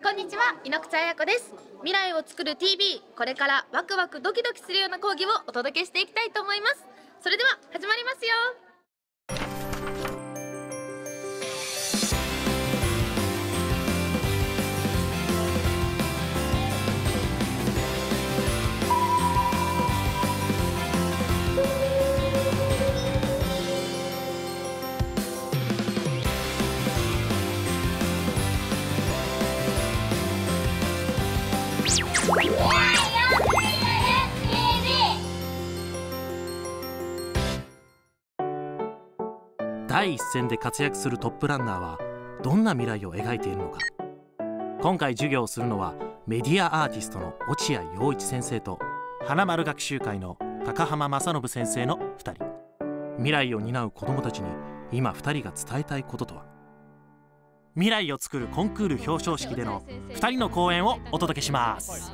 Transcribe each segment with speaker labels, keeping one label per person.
Speaker 1: こんにちは、猪口彩子です。未来を作る TV、これからワクワクドキドキするような講義をお届けしていきたいと思います。それでは始まりますよ。第一線で活躍するトップランナーはどんな未来を描いているのか今回授業をするのはメディアアーティストの落合陽一先生と花丸学習会の高浜正信先生の2人未来を担う子どもたちに今2人が伝えたいこととは未来を作るコンクール表彰式での2人の講演をお届けします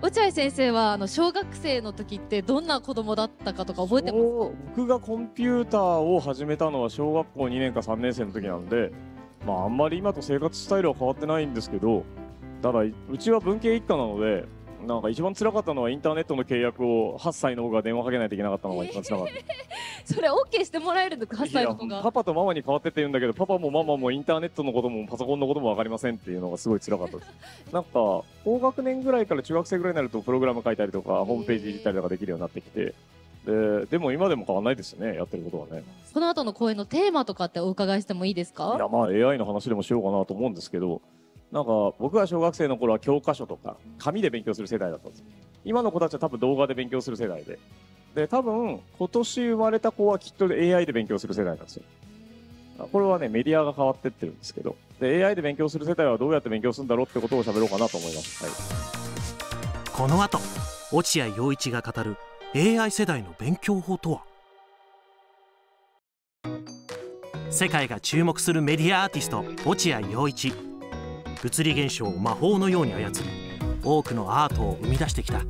Speaker 1: 落合先生はあの小学生の時ってどんな子供だったかとか覚えてます
Speaker 2: 僕がコンピューターを始めたのは小学校2年か3年生の時なんでまああんまり今と生活スタイルは変わってないんですけどただうちは文系一家なのでなんか一番辛かったのはインターネットの契約を8歳のうが電話かけないといけなかったのが一番辛かった、
Speaker 1: それ OK してもらえるのか8歳の子がパ
Speaker 2: パとママに変わってって言うんだけどパパもママもインターネットのこともパソコンのことも分かりませんっていうのがすごい辛かったですなんか高学年ぐらいから中学生ぐらいになるとプログラム書いたりとかホームページいじったりとかできるようになってきてででも今でも変わらないですねやってることはね
Speaker 1: この後の公演のテーマとかってお伺いしてもいいですかいや
Speaker 2: まあ AI の話でもしようかなと思うんですけどなんか僕が小学生の頃は教科書とか紙で勉強する世代だったんです今の子たちは多分動画で勉強する世代でで多分今年生まれた子はきっと AI で勉強する世代なんですよこれはねメディアが変わってってるんですけどで AI で勉強する世代はどうやって勉強するんだろうってことを喋ろうかなと思います、はい、この後落合陽
Speaker 1: 一が語る AI 世代の勉強法とは世界が注目するメディアアーティスト落合陽一物
Speaker 2: 理現象を魔法のように操り多くのアートを生み出してきた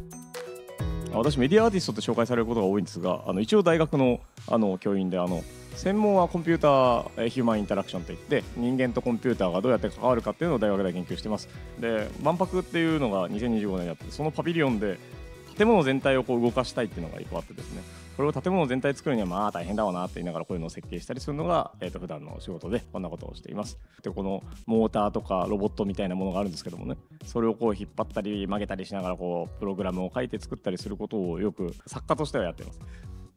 Speaker 2: 私メディアアーティストと紹介されることが多いんですがあの一応大学のあの教員であの専門はコンピューターヒューマンインタラクションといって人間とコンピューターがどうやって関わるかっていうのを大学で研究してますで万博っていうのが2025年にあってそのパビリオンで建物全体をこう動かしたいっていうのが一個あってですねこれを建物全体作るにはまあ大変だわなって言いながらこういうのを設計したりするのが、えー、と普段の仕事でこんなことをしています。でこのモーターとかロボットみたいなものがあるんですけどもねそれをこう引っ張ったり曲げたりしながらこうプログラムを書いて作ったりすることをよく作家としてはやってます。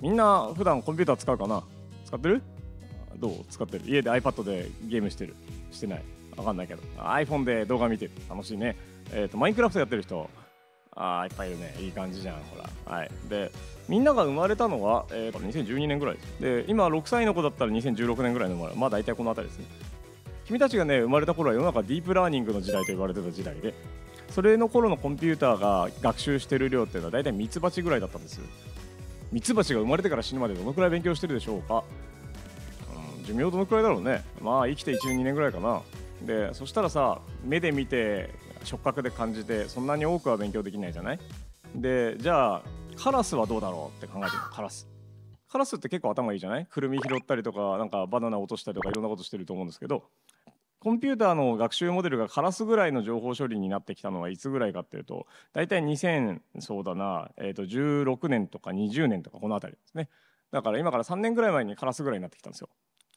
Speaker 2: みんな普段コンピューター使うかな使ってるどう使ってる家で iPad でゲームしてるしてないわかんないけど iPhone で動画見てる楽しいねえっ、ー、とマインクラフトやってる人ああいっぱいいるねいい感じじゃんほらはいでみんなが生まれたのは、えー、2012年ぐらいですで今6歳の子だったら2016年ぐらいの生まれまあ大体この辺りですね君たちがね生まれた頃は世の中ディープラーニングの時代と言われてた時代でそれの頃のコンピューターが学習してる量っていうのは大体ミツバチぐらいだったんですミツバチが生まれてから死ぬまでどのくらい勉強してるでしょうか、うん、寿命どのくらいだろうねまあ生きて12年ぐらいかなでそしたらさ目で見て触覚で感じてそんなに多くは勉強できないじゃないでじゃあカラスはどうだろうって考えてカラスカラスって結構頭いいじゃないくるみ拾ったりとかなんかバナナ落としたりとかいろんなことしてると思うんですけどコンピューターの学習モデルがカラスぐらいの情報処理になってきたのはいつぐらいかっていうと大体2000そうだな、えー、と16年とか20年とかこの辺りですねだから今から3年ぐらい前にカラスぐらいになってきたんですよ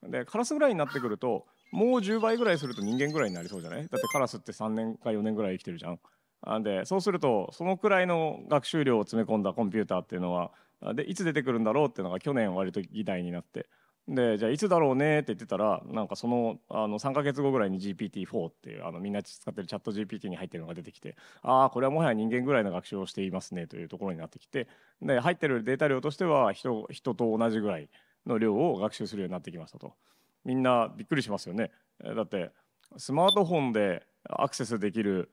Speaker 2: でカラスぐらいになってくるともう10倍ぐらいすると人間ぐらいになりそうじゃないだってカラスって3年か4年ぐらい生きてるじゃんあでそうするとそのくらいの学習量を詰め込んだコンピューターっていうのはでいつ出てくるんだろうっていうのが去年割と議題になってでじゃあいつだろうねって言ってたらなんかそのあの3か月後ぐらいに GPT4 っていうあのみんな使ってるチャット GPT に入ってるのが出てきてああこれはもはや人間ぐらいの学習をしていますねというところになってきてで入ってるデータ量としては人人と同じぐらいの量を学習するようになってきましたとみんなびっくりしますよねだってスマートフォンでアクセスできる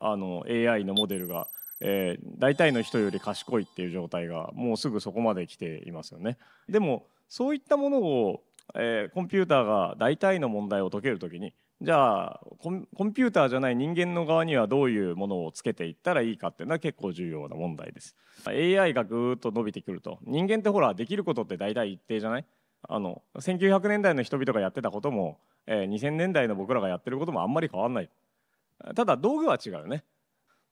Speaker 2: あの AI のモデルが、えー、大体の人より賢いっていう状態がもうすぐそこまで来ていますよねでもそういったものを、えー、コンピューターが大体の問題を解けるときにじゃあコンピューターじゃない人間の側にはどういうものをつけていったらいいかっていうのは結構重要な問題です AI がぐーっと伸びてくると人間ってほらできることって大体一定じゃないあの1900年代の人々がやってたことも、えー、2000年代の僕らがやってることもあんまり変わんないただ道具は違うね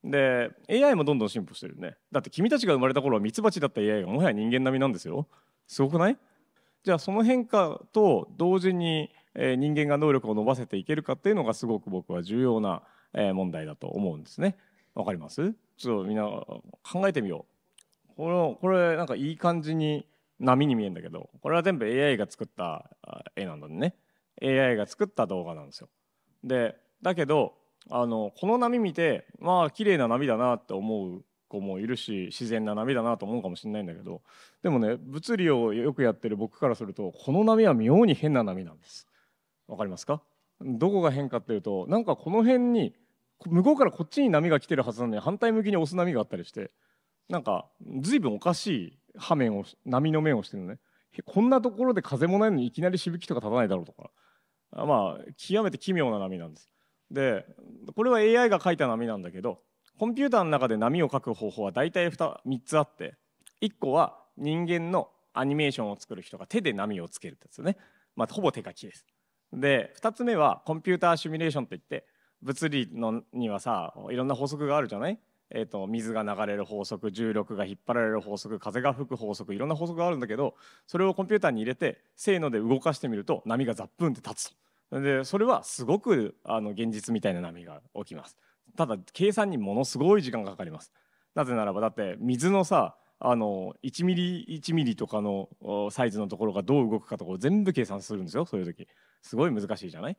Speaker 2: で AI もどんどん進歩してるねだって君たちが生まれた頃はミツバチだった AI がもはや人間並みなんですよすごくないじゃあその変化と同時に人間が能力を伸ばせていけるかっていうのがすごく僕は重要な問題だと思うんですね。わかりますちょっとみんな考えてみよう。これこれなんかいい感じに波に見えるんだけどこれは全部 AI が作った絵なんだね AI が作った動画なんですよ。でだけどあのこの波見てまあ綺麗な波だなって思う子もいるし自然な波だなと思うかもしれないんだけどでもね物理をよくやってる僕からするとこの波は妙に変な波なんですわかりますかどこが変かっていうとなんかこの辺に向こうからこっちに波が来てるはずなのに反対向きに押す波があったりしてなんかずいぶんおかしい波面を波の面をしてるのねこんなところで風もないのにいきなりしぶきとか立たないだろうとかまあ極めて奇妙な波なんですでこれは AI が書いた波なんだけどコンピューターの中で波を描く方法は大体 3, 3つあって1個は人間のアニメーションを作る人が手で波をつけるってやつね、まあ、ほぼ手書きです。で2つ目はコンピューターシミュレーションといって物理のにはさいろんな法則があるじゃないえーと水が流れる法則重力が引っ張られる法則風が吹く法則いろんな法則があるんだけどそれをコンピューターに入れてせーので動かしてみると波がザップンって立つとでそれはすごくあの現実みたいな波が起きますただ計算にものすごい時間がかかりますなぜならばだって水のさあの1ミリ1ミリとかのサイズのところがどう動くかとか全部計算するんですよそういう時すごい難しいじゃない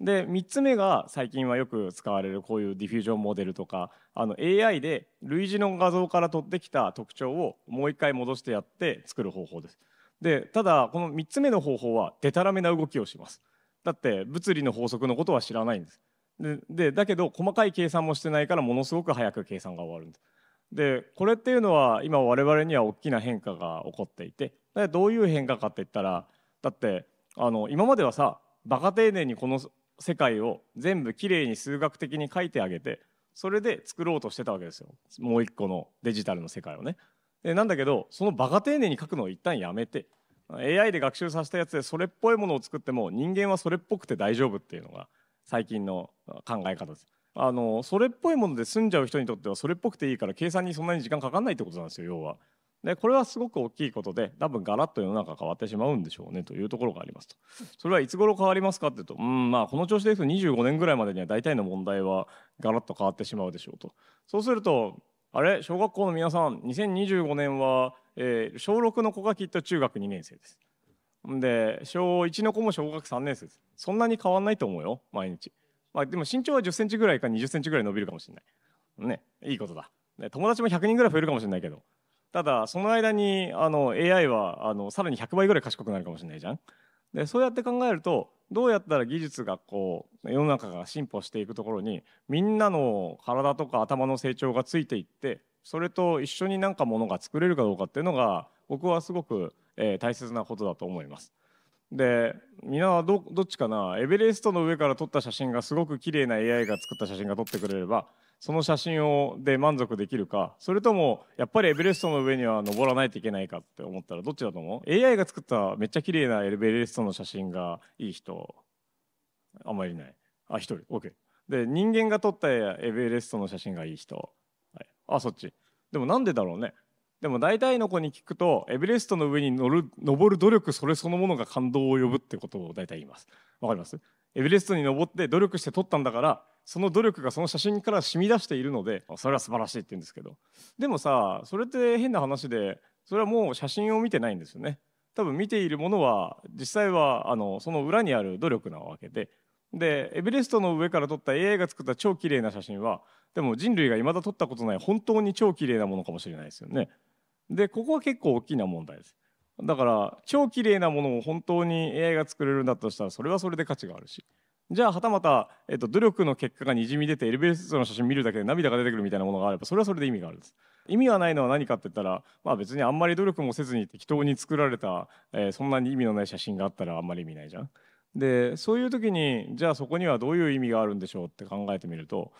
Speaker 2: で3つ目が最近はよく使われるこういうディフュージョンモデルとかあの AI で類似の画像から取ってきた特徴をもう一回戻してやって作る方法ですでただこの3つ目の方法はデタラメな動きをしますだって物理の法則のことは知らないんですでだけど細かい計算もしてないからものすごく早く計算が終わるんです。でこれっていうのは今我々には大きな変化が起こっていてどういう変化かって言ったらだってあの今まではさバカ丁寧にこの世界を全部きれいに数学的に書いてあげてそれで作ろうとしてたわけですよもう一個のデジタルの世界をね。でなんだけどそのバカ丁寧に書くのを一旦やめて AI で学習させたやつでそれっぽいものを作っても人間はそれっぽくて大丈夫っていうのが最近の考え方です。あのそれっぽいもので済んじゃう人にとってはそれっぽくていいから計算にそんなに時間かかんないってことなんですよ要は。でこれはすごく大きいことで多分ガラッと世の中変わってしまうんでしょうねというところがありますとそれはいつ頃変わりますかっていうとうんまあこの調子でいくと25年ぐらいまでには大体の問題はガラッと変わってしまうでしょうとそうするとあれ小学校の皆さん2025年は、えー、小6の子がきっと中学2年生ですで小1の子も小学3年生ですそんなに変わんないと思うよ毎日、まあ、でも身長は1 0ンチぐらいか2 0ンチぐらい伸びるかもしれないねいいことだ友達も100人ぐらい増えるかもしれないけどただその間にあの AI はあのさらに100倍ぐらい賢くなるかもしれないじゃんでそうやって考えるとどうやったら技術がこう世の中が進歩していくところにみんなの体とか頭の成長がついていってそれと一緒になんかものが作れるかどうかっていうのが僕はすごくえー、大切なことだと思います。で皆はどどっちかなエベレストの上から撮った写真がすごく綺麗な AI が作った写真が撮ってくれればその写真をで満足できるかそれともやっぱりエベレストの上には登らないといけないかって思ったらどっちだと思う ?AI が作っためっちゃ綺麗なエベレストの写真がいい人あんまりいないあ1人 OK で人間が撮ったエベレストの写真がいい人、はい、あそっちでもなんでだろうねでも大体の子に聞くとエベレストの上に乗る登る努力それそのものが感動を呼ぶってことを大体言いますわかりますエベレストに登って努力して撮ったんだからその努力がその写真から染み出しているのでそれは素晴らしいって言うんですけどでもさそれって変な話でそれはもう写真を見てないんですよね多分見ているものは実際はあのその裏にある努力なわけででエベレストの上から撮った AI が作った超綺麗な写真はでも人類が未だ撮ったことない本当に超綺麗なものかもしれないですよね。でここは結構大きな問題です。だから超綺麗なものを本当に AI が作れるんだとしたらそれはそれで価値があるしじゃあはたまた、えっと、努力の結果がにじみ出てエルベスの写真見るだけで涙が出てくるみたいなものがあればそれはそれで意味があるんです。意味はないのは何かって言ったら、まあ、別にあんまり努力もせずに適当に作られた、えー、そんなに意味のない写真があったらあんまり意味ないじゃん。でそういう時にじゃあそこにはどういう意味があるんでしょうって考えてみると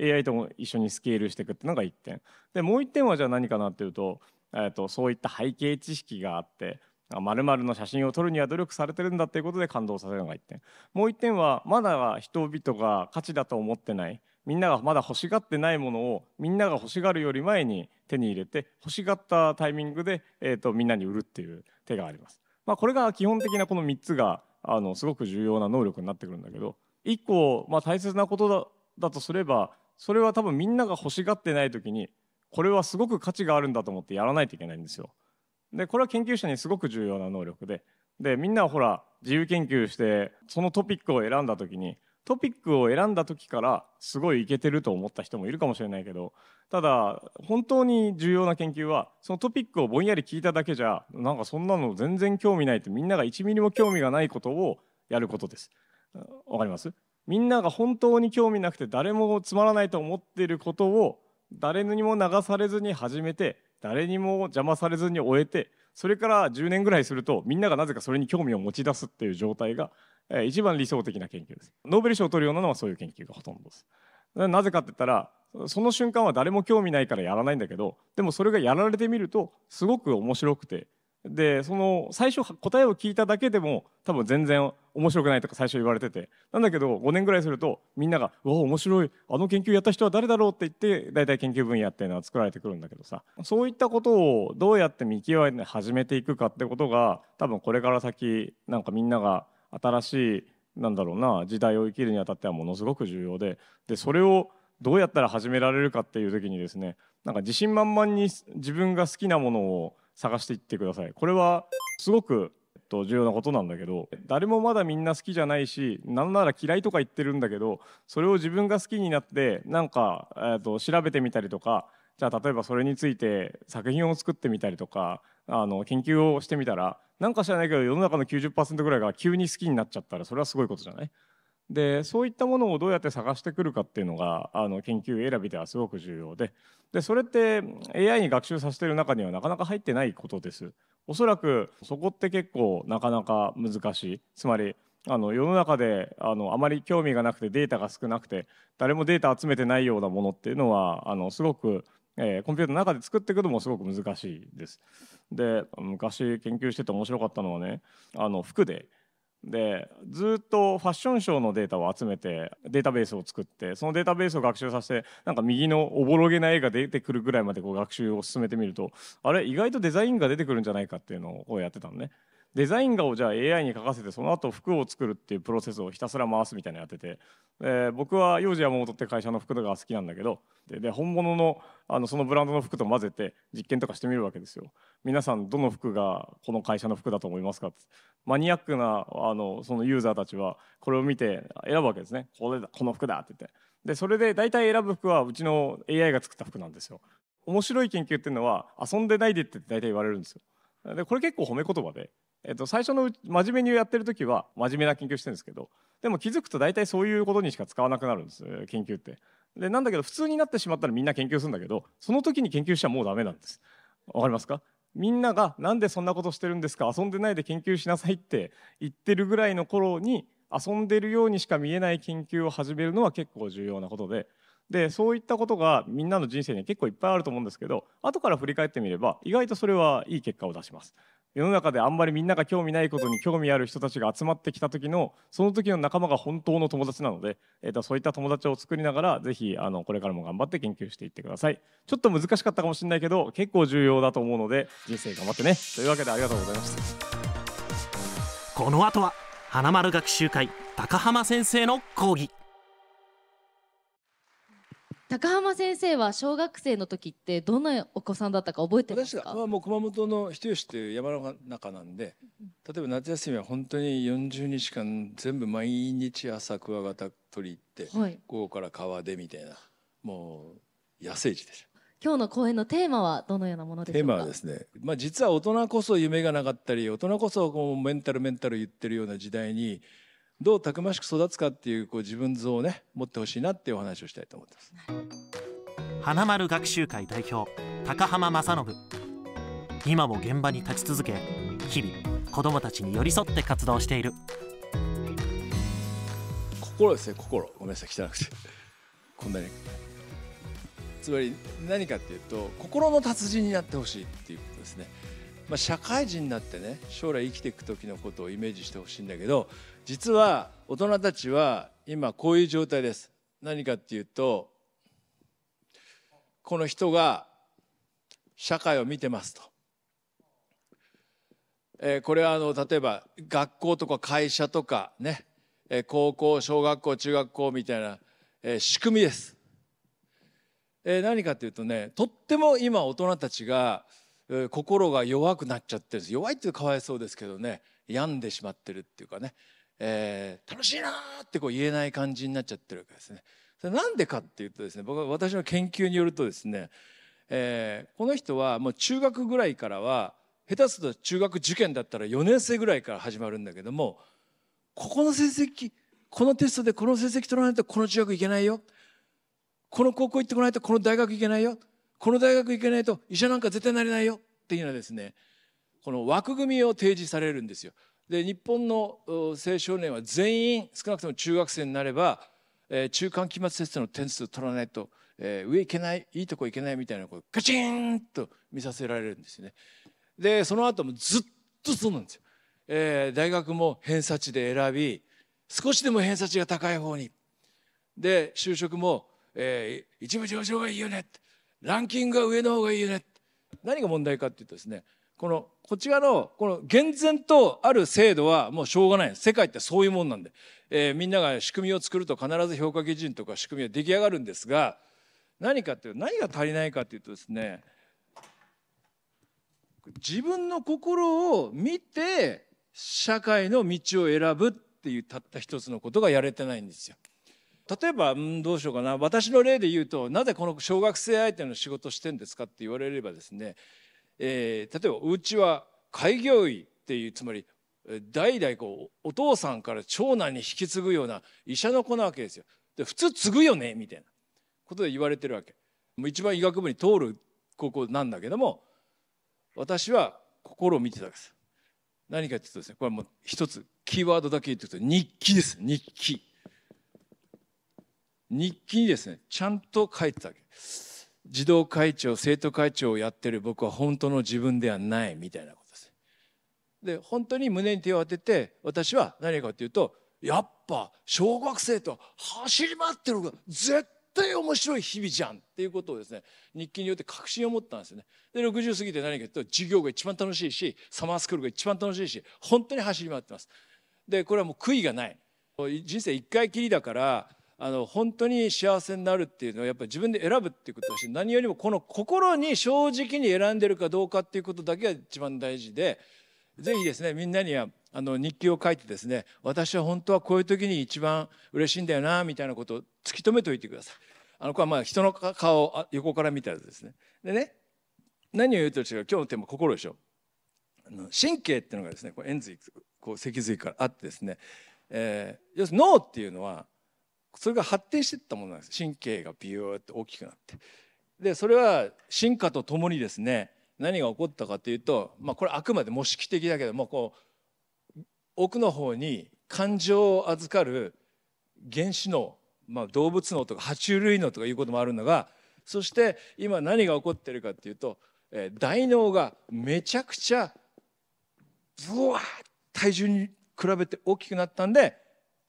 Speaker 2: AI とも一緒にスケールしていくっていうのが1点でもう1点はじゃあ何かなっていうとえーと、そういった背景知識があって〇〇の写真を撮るには努力されてるんだっていうことで感動させるのが一点もう一点はまだ人々が価値だと思ってないみんながまだ欲しがってないものをみんなが欲しがるより前に手に入れて欲しがったタイミングで、えーと、みんなに売るっていう手があります。まあ、これが基本的なこの3つがあのすごく重要な能力になってくるんだけど1個、まあ、大切なことだとすればそれは多分みんなが欲しがってない時にこれはすごく価値があるんだと思ってやらないといけないんですよ。でこれは研究者にすごく重要な能力ででみんなほら自由研究してそのトピックを選んだ時にトピックを選んだ時からすごいいけてると思った人もいるかもしれないけどただ本当に重要な研究はそのトピックをぼんやり聞いただけじゃなんかそんなの全然興味ないってみんなが1ミリも興味がないことをやることです。わかりますみんなが本当に興味なくて誰もつまらないと思っていることを誰にも流されずに始めて誰にも邪魔されずに終えてそれから10年ぐらいするとみんながなぜかそれに興味を持ち出すっていう状態が一番理想的な研究ですノーベル賞を取るようなのはそういう研究がほとんどですなぜかって言ったらその瞬間は誰も興味ないからやらないんだけどでもそれがやられてみるとすごく面白くてでその最初答えを聞いただけでも多分全然面白くないとか最初言われててなんだけど5年ぐらいするとみんなが「うわ面白いあの研究やった人は誰だろう?」って言って大体研究分野っていうのは作られてくるんだけどさそういったことをどうやって見極めて始めていくかってことが多分これから先なんかみんなが新しいなんだろうな時代を生きるにあたってはものすごく重要ででそれをどうやったら始められるかっていう時にですねなんか自信満々に自分が好きなものを探していってくださいこれはすごくと重要なことなんだけど誰もまだみんな好きじゃないしなんなら嫌いとか言ってるんだけどそれを自分が好きになってなんか、えー、と調べてみたりとかじゃあ例えばそれについて作品を作ってみたりとかあの研究をしてみたらなんか知らないけど世の中の90%ぐらいが急に好きになっちゃったらそれはすごいことじゃないでそういったものをどうやって探してくるかっていうのがあの研究選びではすごく重要ででそれって AI に学習させてる中にはなかなか入ってないことです。おそらくそこって結構なかなか難しいつまりあの世の中であのあまり興味がなくてデータが少なくて誰もデータ集めてないようなものっていうのはあのすごく、えー、コンピューターの中で作っていくのもすごく難しいです。で昔研究してて面白かったのはねあの服ででずっとファッションショーのデータを集めてデータベースを作ってそのデータベースを学習させてなんか右のおぼろげな絵が出てくるぐらいまでこう学習を進めてみるとあれ意外とデザインが出てくるんじゃないかっていうのをやってたのね。デザイン画をじゃあ AI に書かせてその後服を作るっていうプロセスをひたすら回すみたいなのやってて、え僕は幼児山本って会社の服とか好きなんだけどで本物のあのそのブランドの服と混ぜて実験とかしてみるわけですよ。皆さんどの服がこの会社の服だと思いますかマニアックなあのそのユーザーたちはこれを見て選ぶわけですねこれだこの服だって言ってでそれで大体選ぶ服はうちの AI が作った服なんですよ面白い研究っていうのは遊んでないでって大体言われるんですよでこれ結構褒め言葉でえっと、最初の真面目にやってる時は真面目な研究してるんですけどでも気づくと大体そういうことにしか使わなくなるんです研究って。でなんだけど普通になってしまったらみんな研究するんだけどその時に研究しちゃもうダメなんです。わかりますかみんながなんでそんなことしてるんですか遊んでないで研究しなさいって言ってるぐらいの頃に遊んでるようにしか見えない研究を始めるのは結構重要なことででそういったことがみんなの人生に結構いっぱいあると思うんですけど後から振り返ってみれば意外とそれはいい結果を出します世の中であんまりみんなが興味ないことに興味ある人たちが集まってきた時のその時の仲間が本当の友達なので、えーと、そういった友達を作りながら是非あのこれからも頑張って研究していってくださいちょっと難しかったかもしれないけど結構重要だと思うので人生頑張ってねというわけでありがとうございましたこの後は
Speaker 1: 花丸学習会高浜先生の講義
Speaker 3: 高浜先生は小学生の時ってどんなお子さんだったか覚えてますか私はもう熊本の人吉っていう山の中なんで例えば夏休みは本当に40日間全部毎日朝クワガタ取り行って、はい、午後から川でみたいなもう野生児でした。今日の講演のテーマはどのようなものでしょうかテーマはですね、まあ、実は大人こそ夢がなかったり大人こそこうメンタルメンタル言ってるような時代にどうたくましく育つかっていうこう自分像をね持ってほしいなっていうお話をしたいと思ってま
Speaker 1: す花丸学習会代表高浜正信今も現場に立ち続け日々子どもたちに寄り添って活動している
Speaker 3: 心ですね心ごめんなさい汚くてこんなにつまり何かっていうと心の達人になってほしいっていうことですねまあ、社会人になってね将来生きていく時のことをイメージしてほしいんだけど実は大人たちは今こういう状態です何かっていうとこの人が社会を見てますと、えー、これはあの例えば学校とか会社とかね、えー、高校小学校中学校みたいな、えー、仕組みです、えー、何かっていうとねとっても今大人たちが心が弱くなっちゃってるんです弱いっていうかわいそうですけどね病んでしまってるっていうかね、えー、楽しいなってこう言えない感じになっちゃってるわけですね。それなんでかっていうとですね僕は私の研究によるとですね、えー、この人はもう中学ぐらいからは下手すると中学受験だったら4年生ぐらいから始まるんだけどもここの成績このテストでこの成績取らないとこの中学行けないよこの高校行ってこないとこの大学行けないよこの大学行けないと医者なんか絶対なれないよっていうのはですねこの枠組みを提示されるんですよ。で日本の青少年は全員少なくとも中学生になれば、えー、中間期末テストの点数取らないと、えー、上行けないいいとこ行けないみたいなことをガチンと見させられるんですよね。でその後もずっとそうなんですよ。えー、大学も偏差値で選び少しでも偏差値が高い方にで就職も、えー、一部上場がいいよねってランキングが上の方がいいね何が問題かっていうとですねこのこちらのこの厳然とある制度はもうしょうがない世界ってそういうもんなんで、えー、みんなが仕組みを作ると必ず評価基準とか仕組みは出来上がるんですが何かっていう何が足りないかっていうとですね自分の心を見て社会の道を選ぶっていうたった一つのことがやれてないんですよ。例えば、うん、どうしようかな私の例で言うとなぜこの小学生相手の仕事してんですかって言われればですね、えー、例えばおちは開業医っていうつまり代々こうお父さんから長男に引き継ぐような医者の子なわけですよ。で普通継ぐよねみたいなことで言われてるわけ。もう一番医学部に通る高校なんだけども私は心を見てたわけです。何かっていうとですねこれはもう一つキーワードだけ言ってると日記です日記。日記にですねちゃんと書いてたわけ児童会長生徒会長をやってる僕は本当の自分ではないみたいなことですで本当に胸に手を当てて私は何かというとやっぱ小学生と走り回ってるが絶対面白い日々じゃんっていうことをですね日記によって確信を持ったんですよねで60過ぎて何か言うと授業が一番楽しいしサマースクールが一番楽しいし本当に走り回ってますでこれはもう悔いがない人生一回きりだからあの本当に幸せになるっていうのはやっぱり自分で選ぶっていうことだし何よりもこの心に正直に選んでるかどうかっていうことだけが一番大事で是非ですねみんなにはあの日記を書いてですね私は本当はこういう時に一番嬉しいんだよなみたいなことを突き止めておいてください。あのこれはまあ人の顔を横から見たらですね。でね何を言うと違う今日のテーマ心でしょ。あの神経っていうのがですねこう円髄こう脊髄からあってですね、えー、要するに脳っていうのはそれが発展していったものなんです神経がビューって大きくなってでそれは進化とともにですね何が起こったかというと、まあ、これあくまで模式的だけどもこう奥の方に感情を預かる原子脳、まあ、動物脳とか爬虫類脳とかいうこともあるのがそして今何が起こってるかっていうと、えー、大脳がめちゃくちゃブワー体重に比べて大きくなったんで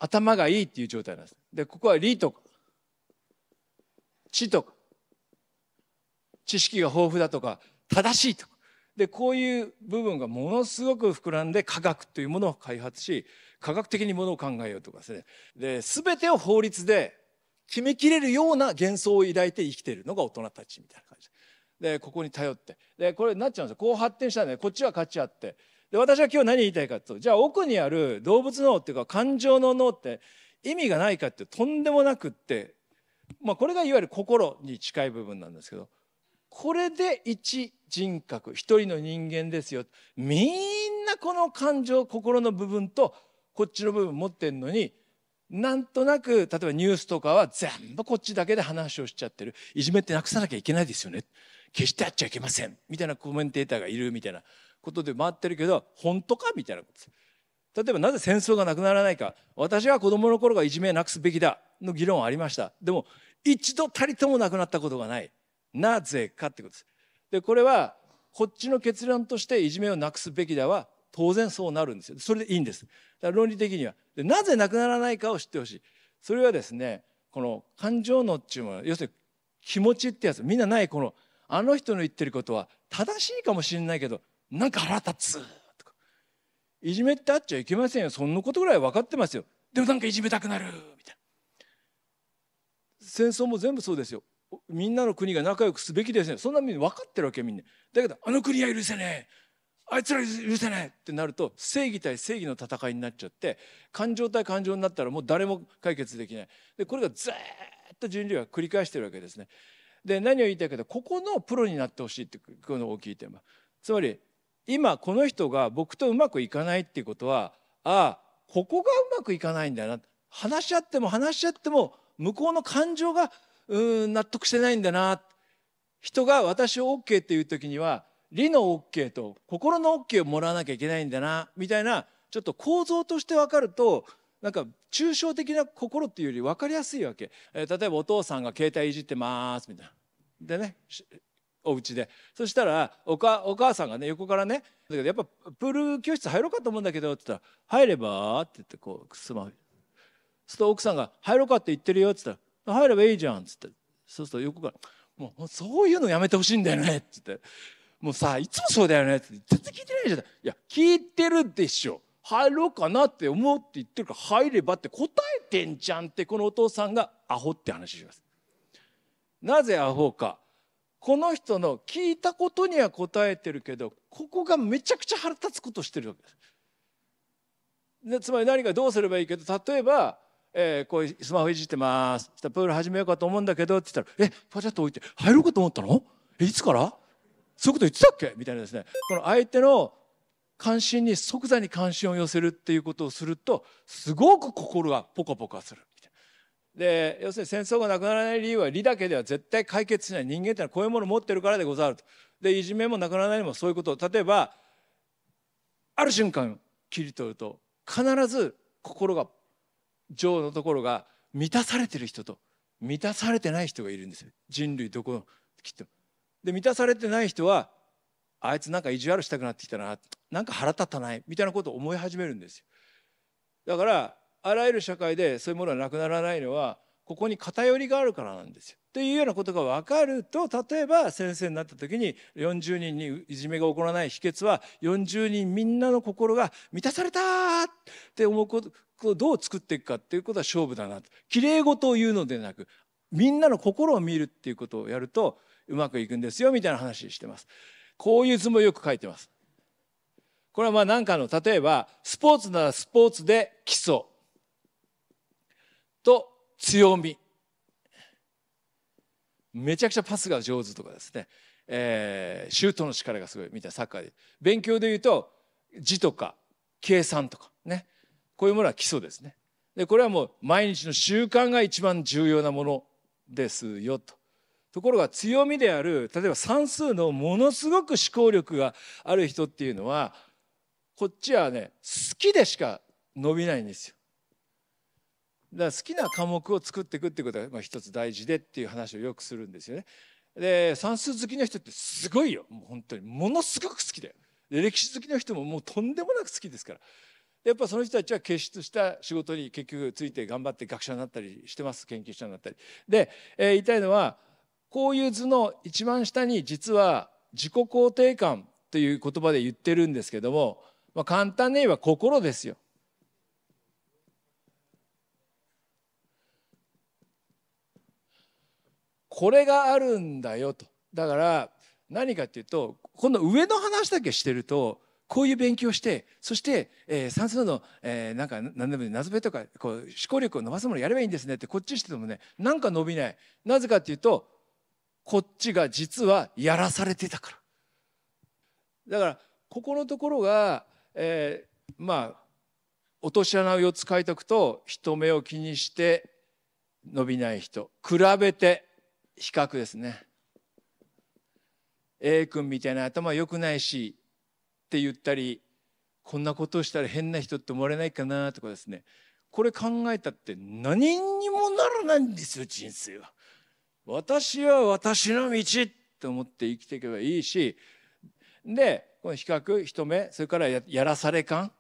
Speaker 3: 頭がいいっていう状態なんです。で、ここは理とか、知とか、知識が豊富だとか、正しいとか。で、こういう部分がものすごく膨らんで科学というものを開発し、科学的にものを考えようとかですね。で、全てを法律で決めきれるような幻想を抱いて生きているのが大人たちみたいな感じで。ここに頼って。で、これになっちゃうんですよ。こう発展したんで、こっちは価値あって、で私は今日何言いたいかとじゃあ奥にある動物脳っていうか感情の脳って意味がないかってとんでもなくって、まあ、これがいわゆる心に近い部分なんですけどこれで一人格一人の人間ですよみんなこの感情心の部分とこっちの部分持ってるのになんとなく例えばニュースとかは全部こっちだけで話をしちゃってるいじめってなくさなきゃいけないですよね決してあっちゃいけませんみたいなコメンテーターがいるみたいなことで回ってるけど本当かみたいなことです例えばなぜ戦争がなくならないか私は子どもの頃がいじめをなくすべきだの議論はありましたでも一度たりともなくなったことがないなぜかってことですでこれはこっちの結論としていじめをなくすべきだは当然そうなるんですよそれでいいんですだから論理的にはでなぜなくならないかを知ってほしいそれはですねこの感情のっちゅうもの要するに気持ちってやつみんなないこのあの人の言ってることは正しいかもしれないけどなんか腹立つとかいじめってあっちゃいけませんよそんなことぐらい分かってますよでもなんかいじめたくなるみたいな戦争も全部そうですよみんなの国が仲良くすべきですねそんなみんな分かってるわけみんなだけどあの国は許せねえあいつら許せないってなると正義対正義の戦いになっちゃって感情対感情になったらもう誰も解決できないでこれがずっと人類は繰り返してるわけですね。で何を言いたいかとここのプロになってほしいってこのを聞いてます。つまり今この人が僕とうまくいかないっていうことはああここがうまくいかないんだな話し合っても話し合っても向こうの感情がうん納得してないんだな人が私を OK っていう時には理の OK と心の OK をもらわなきゃいけないんだなみたいなちょっと構造として分かるとなんか抽象的な心っていうより分かりやすいわけ、えー、例えばお父さんが携帯いじってますみたいなでねお家でそしたらお母さんがね横からねだけどやっぱプール教室入ろうかと思うんだけどって言ったら「入れば?」って言ってこうスマホすると奥さんが「入ろうかって言ってるよ」って言ったら「入ればいいじゃん」っつってそうすると横から「もうそういうのやめてほしいんだよね」って言って「もうさいつもそうだよね」って全然聞いてないじゃんいや聞いてるでしょ入ろうかなって思うって言ってるから入ればって答えてんじゃんってこのお父さんがアホって話しますなぜアホかこの人の聞いたことには答えてるけどここがめちゃくちゃ腹立つことしてるわけです。でつまり何かどうすればいいけど例えば、えー、こういうスマホいじってますしたプール始めようかと思うんだけどって言ったら「えパチャッと置いて入ろうかと思ったのえいつからそういうこと言ってたっけ?」みたいなですねこの相手の関心に即座に関心を寄せるっていうことをするとすごく心がポカポカする。で要するに戦争がなくならない理由は理だけでは絶対解決しない人間ってのはこういうものを持ってるからでござるとでいじめもなくならないにもそういうこと例えばある瞬間切り取ると必ず心が情のところが満たされてる人と満たされてない人がいるんですよ人類どこのきっと。で満たされてない人はあいつなんか意地悪したくなってきたななんか腹立たないみたいなことを思い始めるんですよ。だからあらゆる社会でそういうものはなくならないのはここに偏りがあるからなんですよ。というようなことが分かると例えば先生になった時に40人にいじめが起こらない秘訣は40人みんなの心が満たされたって思うことをどう作っていくかっていうことは勝負だなと。きれい事を言うのでなくみんなの心を見るっていうことをやるとうまくいくんですよみたいな話してます。こういう図もよく書いてます。これはまあ何かの例えばスポーツならスポーツで基礎と強みめちゃくちゃパスが上手とかですね、えー、シュートの力がすごいみたいなサッカーで勉強で言うと字とか計算とかねこういうものは基礎ですねでこれはもう毎日の習慣が一番重要なものですよとところが強みである例えば算数のものすごく思考力がある人っていうのはこっちはね好きでしか伸びないんですよだから好きな科目を作っていくってことが、まあ、一つ大事でっていう話をよくするんですよね。で算数好きな人ってすごいよもう本当にものすごく好きだよ。で歴史好きな人ももうとんでもなく好きですから。やっぱその人たちは傑出した仕事に結局ついて頑張って学者になったりしてます研究者になったり。で、えー、言いたいのはこういう図の一番下に実は自己肯定感という言葉で言ってるんですけども、まあ、簡単に言えば心ですよ。これがあるんだよとだから何かっていうとこの上の話だけしてるとこういう勉強してそして、えー、算数の、えー、なんか何でも謎べとかこう思考力を伸ばすものやればいいんですねってこっちしててもねなんか伸びないなぜかっていうとこっちが実はやらされてたからだからここのところが、えー、まあ落とし穴を4つ書いとくと人目を気にして伸びない人比べて比較ですね A 君みたいな頭良くないしって言ったりこんなことをしたら変な人って思われないかなとかですねこれ考えたって何にもならないんですよ人生は。私は私の道と思って生きていけばいいしでこの比較人目それからやらされ感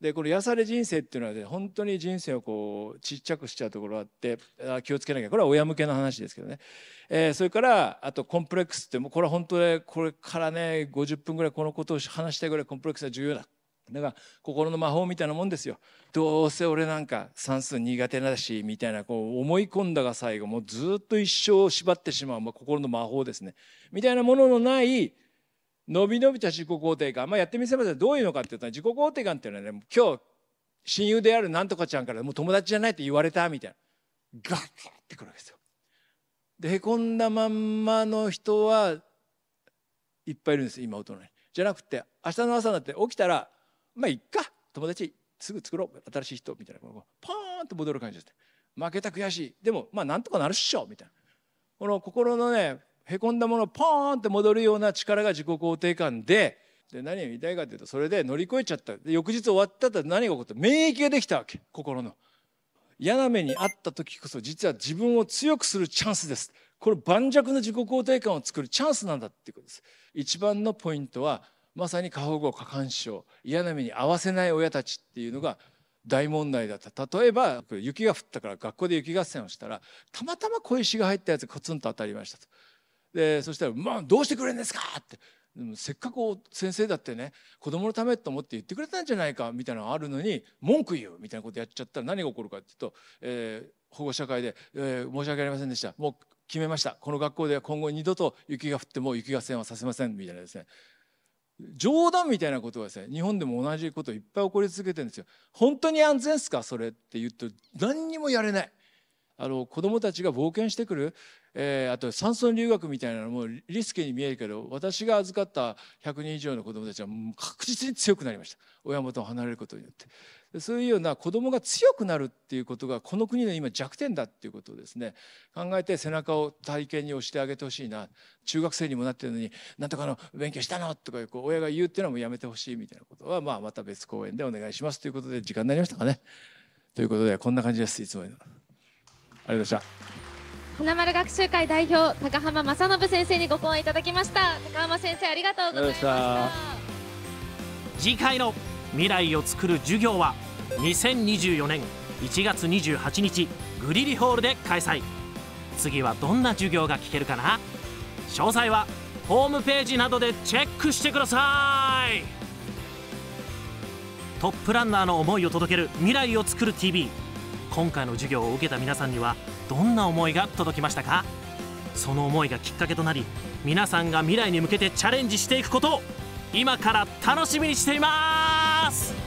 Speaker 3: でこの癒され人生っていうのは、本当に人生をこうちっちゃくしちゃうところあってあ気をつけなきゃこれは親向けの話ですけどね、えー、それからあとコンプレックスってもうこれは本当でこれからね50分ぐらいこのことを話したいぐらいコンプレックスは重要だだから心の魔法みたいなもんですよどうせ俺なんか算数苦手だしみたいなこう思い込んだが最後もうずっと一生縛ってしまう、まあ、心の魔法ですねみたいなもののない伸び伸びた自己肯定感、まあ、やってみせますどういうのかっていうと自己肯定感っていうのはね今日親友であるなんとかちゃんからもう友達じゃないって言われたみたいなガッてくるわけですよ。でへこんだまんまの人はいっぱいいるんです今大人に。じゃなくて明日の朝になって起きたらまあいっか友達すぐ作ろう新しい人みたいなパーンと戻る感じです、負けた悔しいでもまあなんとかなるっしょみたいなこの心のねへこんだものをポーンって戻るような力が自己肯定感でで何が言いたいかというとそれで乗り越えちゃった翌日終わったっ何が起こった免疫ができたわけ心の嫌な目にあった時こそ実は自分を強くするチャンスですこれ盤石の自己肯定感を作るチャンスなんだっていうことです一番のポイントはまさに過保護過干渉嫌な目に遭わせない親たちっていうのが大問題だった例えば雪が降ったから学校で雪合戦をしたらたまたま小石が入ったやつがコツンと当たりましたとでそしたら「まあどうしてくれるんですか?」ってせっかく先生だってね子供のためと思って言ってくれたんじゃないかみたいなのあるのに文句言うみたいなことやっちゃったら何が起こるかっていうと、えー、保護者会で、えー、申し訳ありませんでしたもう決めましたこの学校では今後二度と雪が降っても雪合戦はさせませんみたいなですね冗談みたいなことがですね日本でも同じこといっぱい起こり続けてるんですよ。本当に安全っすかそれって言うと何にもやれない。あの子どもたちが冒険してくる、えー、あと山村留学みたいなのもリスケに見えるけど私が預かった100人以上の子どもたちは確実に強くなりました親元を離れることによってそういうような子どもが強くなるっていうことがこの国の今弱点だっていうことをですね考えて背中を体験に押してあげてほしいな中学生にもなってるのに「なんとかの勉強したの?」とかこう親が言うっていうのはもうやめてほしいみたいなことは、まあ、また別講演でお願いしますということで時間になりましたかね。ということでこんな感じですいつもりがとうございました花丸学習会
Speaker 1: 代表高浜正信先生にご講演いただきました高浜先生ありがとうございました次回の未来を作る授業は2024年1月28日グリリホールで開催次はどんな授業が聞けるかな詳細はホームページなどでチェックしてくださいトップランナーの思いを届ける未来をつくる TV 今回の授業を受けた皆さんにはどんな思いが届きましたかその思いがきっかけとなり皆さんが未来に向けてチャレンジしていくことを今から楽しみにしています